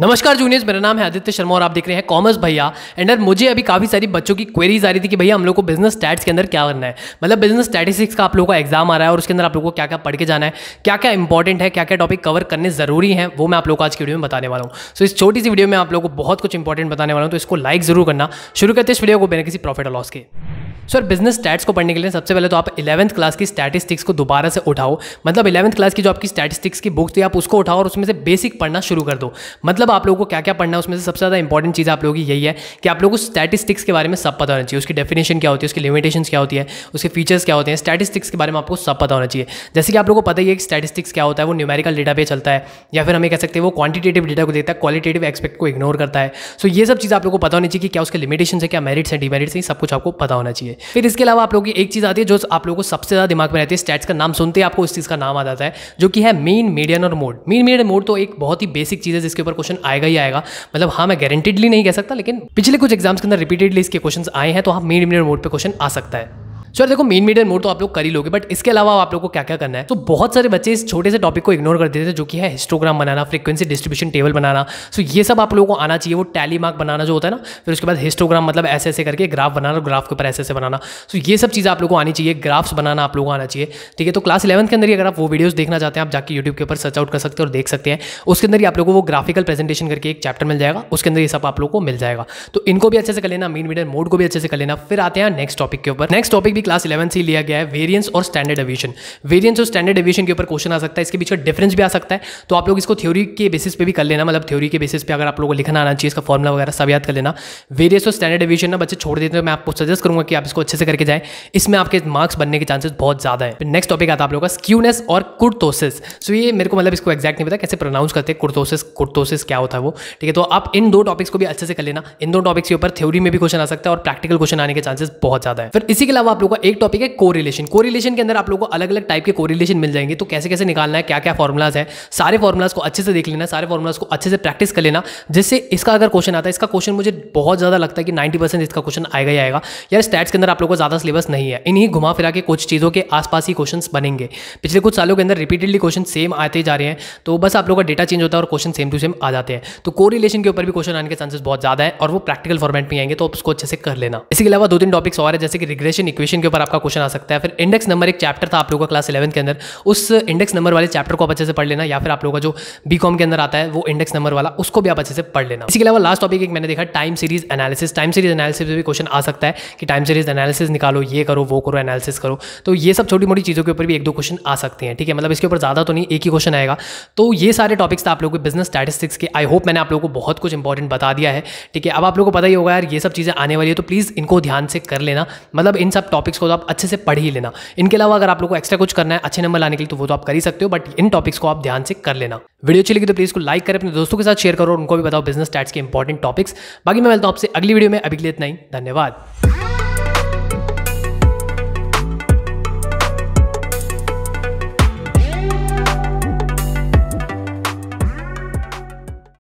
नमस्कार जूनियर्स मेरा नाम है आदित्य शर्मा और आप देख रहे हैं कॉमर्स भैया एंड यार मुझे अभी काफ़ी सारी बच्चों की क्वेरीज आ रही थी कि भैया हम लोग को बिजनेस स्टैट्स के अंदर क्या करना है मतलब बिजनेस स्टैटिस्टिक्स का आप लोगों का एग्जाम आ रहा है और उसके अंदर आप लोगों को क्या क्या पढ़ के जाना है क्या क्या इंपॉर्टेंट है क्या क्या टॉपिक कवर करने जरूरी है वो मैं आप लोग को आज की वीडियो में बताने वाला हूँ सो इस छोटी सी वीडियो में आप लोग को बहुत कुछ इंपॉर्टेंट बताने वाला हूँ तो इसको लाइक जरूर करना शुरू करते इस वीडियो को बिना किसी प्रॉफिट और लॉस के सर बिजनेस स्टैट्स को पढ़ने के लिए सबसे पहले तो आप इलेवंथ क्लास की स्टैटिस्टिक्स को दोबारा से उठाओ मतलब इलेवंथ क्लास की जो आपकी स्टैटिस्टिक्स की बुक थी आप उसको उठाओ और उसमें से बेसिक पढ़ना शुरू कर दो मतलब आप लोगों को क्या क्या पढ़ना है उसमें से सबसे ज़्यादा इंपॉर्टेंट चीज़ आप लोगों की यही है कि आप लोगों को स्टैटिस्टिक्स के बारे में सब पता होना चाहिए उसकी डेफिनेशन क्या होती है उसकी लिमिटेशन क्या होती है उसके फीचर्स क्या होते हैं स्टैटिस्टिक्स के बारे में आपको सब पता होना चाहिए जैसे कि आप लोगों को पता ही है कि स्टैटिस्टिक्स क्या होता है वो न्यूमेरिकल डेटा पे चलता है या फिर हमें कह सकते हैं वो क्वांटिटेटिव डेटा को देता है क्वालिटेटिव एक्सपेक्ट को इग्नोर करता है सो ये सब चीज़ आप लोगों को पता होनी चाहिए कि क्या उसके लिमिटेशन है क्या मेरिट्स हैं डिमेरिट्स हैं सब कुछ आपको पता होना चाहिए फिर इसके अलावा आप लोगों की एक चीज़ आती है जो आप लोगों को सबसे ज़्यादा दिमाग में रहती है स्टैट्स का नाम सुनते ही आपको उस चीज़ का नाम आ जाता है जो कि है मेन मीडियन और मोड मेन मीडियन मोड तो एक बहुत ही बेसिक चीज़ है जिसके ऊपर क्वेश्चन आएगा ही आएगा मतलब हाँ मैं गारंटेडली नहीं कह सकता लेकिन पिछले कुछ एग्जाम्स के अंदर रिपीटेडली इसके क्वेश्चन आए हैं तो हाँ मेन मीडियन मोड पर क्वेश्चन आ सकता है श्योर देखो मेन मीडियम मोड तो आप लोग कर ही लोगे बट इसके अलावा आप लोग को क्या क्या करना है तो बहुत सारे बच्चे इस छोटे से टॉपिक को इग्नोर कर देते थे जो कि है हिस्टोग्राम बनाना फ्रीक्वेंसी डिस्ट्रीब्यूशन टेबल बनाना सो ये सब आप लोगों को आना चाहिए वो टैली मार्क बनाना जो होता है ना फिर उसके बाद हिस्टोग्राम मतलब ऐसे ऐसे करके ग्राफ बनाना और ग्राफ के ऊपर ऐसे ऐसे बनाना सो ये सब चीज़ें आप लोगों को आनी चाहिए ग्राफ्स बनाना आप लोगों को आना चाहिए ठीक है तो क्लास इलेवन के अंदर ही अगर आप वो वीडियोस देखना चाहते हैं आप जाकर यूट्यूब के ऊपर सर्च आउट कर सकते हैं और देख सकते हैं उसके अंदर ही आप लोगों को वो ग्राफिकल प्रेजेंटेशन करके एक चैप्टर मिल जाएगा उसके अंदर ये सब आप लोग को मिल जाएगा तो इनको भी अच्छे से कर लेना मेन मीडियर मोड को भी अच्छे से कर लेना फिर आते हैं नेक्स्ट टॉपिक के ऊपर नेक्स्ट टॉपिक भी क्लास इलेवन से ही लिया गया है वेरियंस और स्टैंडर्ड एविशन वेरियंस और स्टैंडर्ड एविशन के ऊपर क्वेश्चन आ सकता है इसके बीच में डिफरेंस भी आ सकता है तो आप लोग इसको थ्योरी के बेसिस पे भी कर लेना मतलब थ्योरी के बेसिस पे अगर आप लोगों को लिखना आना चाहिए इसका फॉर्मला वगैरह सब याद कर लेना वेरियस और स्टैंडर्ड एविशन ना बच्चे छोड़ देते हैं तो मैं आपको सजेस्ट करूंगा कि आप इसको अच्छे से करके जाए इसमें आपके मार्क्स बनने के चांसेस बहुत ज़्यादा है नेक्स्ट टॉपिक आता आप लोगों का स्क्यूनेस और कुर्तोसिस सो ये मेरे को मतलब इसको एक्जैक्ट नहीं पता कैसे प्रोनाउंस करते हैं कुर्तोसिस कुर्तोसिस क्या होता है वो ठीक है तो आप इन दो टॉपिक्स को भी अच्छे से कर लेना इन दो टॉपिक्स के ऊपर थ्योरी में भी क्वेश्चन आ सकता है और प्रैक्टिकल क्वेश्चन आने के चांसेस बहुत ज़्यादा है फिर इसी के अलावा आप लोगों का एक टॉपिक है कोरिलेशन कोरिलेशन के अंदर आप लोगों को अलग अलग टाइप के कोरिलेशन मिल जाएंगे तो कैसे कैसे निकालना है क्या क्या फॉर्मुलाज है सारे फॉर्मुलाज को अच्छे से देख लेना सारे फॉर्मुलाज को अच्छे से प्रैक्टिस कर लेना जिससे इसका अगर क्वेश्चन आता है इसका क्वेश्चन मुझे बहुत ज़्यादा लगता है कि नाइन्टी इसका क्वेश्चन आएगा ही आएगा यार स्टैट्स के अंदर आप लोगों को ज़्यादा सिलेबस नहीं है इन्हीं घुमा फिरा के कुछ चीज़ों के आसपास ही क्वेश्चन बनेंगे पिछले कुछ सालों के अंदर रिपीटेडली क्वेश्चन सेम आते जा रहे हैं तो बस आप लोगों का डेटा चेंज होता है और क्वेश्चन सेम टू सेम आ जाते हैं तो कोरिलेशन के ऊपर भी क्वेश्चन आने के चांसेस बहुत ज़्यादा है और वो प्रैक्टिकल फॉर्मेट में आएंगे तो उसको अच्छे से कर लेना इसके अलावा दो तीन टॉपिक्स और है जैसे कि रिग्रेशन इक्वेशन के ऊपर आपका क्वेश्चन आ सकता है फिर इंडेक्स नंबर एक चैप्टर था आप लोगों का क्लास इलेवन के अंदर उस इंडेक्स नंबर वाले चैप्टर को आप अच्छे से पढ़ लेना या फिर आप लोगों का जो बी के अंदर आता है वो इंडेक्स नंबर वाला उसको भी आप अच्छे से पढ़ लेना इसके अलावा लास्ट टॉपिक एक मैंने देखा time series analysis time series analysis भी क्वेश्चन आ सकता है कि टाइम सीरीज एनालिसिस निकालो ये करो वो करो एनालिसिस करो तो ये सब छोटी मोटी चीज़ों के ऊपर भी एक दो क्वेश्चन आ सकते हैं ठीक है मतलब इसके ऊपर ज़्यादा तो नहीं एक ही क्वेश्चन आएगा तो ये सारे टॉपिक्स था आप लोगों के बिजनेस स्टैटिस्टिक्स के आई होप मैंने आप लोगों को बहुत कुछ इंपॉर्टेंट बता दिया है ठीक है अब आप लोगों को पता ही होगा यार ये सब चीज़ें आने वाली है तो प्लीज़ इनको ध्यान से कर लेना मतलब इन सब टॉपिक टॉपिक्स को तो आप अच्छे से पढ़ ही लेना इनके अलावा अगर आप लोग को एक्स्ट्रा कुछ करना है अच्छे नंबर लाने के लिए तो वो तो आप कर ही सकते हो बट इन टॉपिक्स को आप ध्यान से कर लेना वीडियो अच्छी लगी तो प्लीज़ को लाइक करें अपने दोस्तों के साथ शेयर करो और उनको भी बताओ बिजनेस स्टैट्स के इंपॉर्टेंट टॉपिक्स बाकी मैं मिलता हूँ आपसे अगली वीडियो में अभी के लिए इतना ही धन्यवाद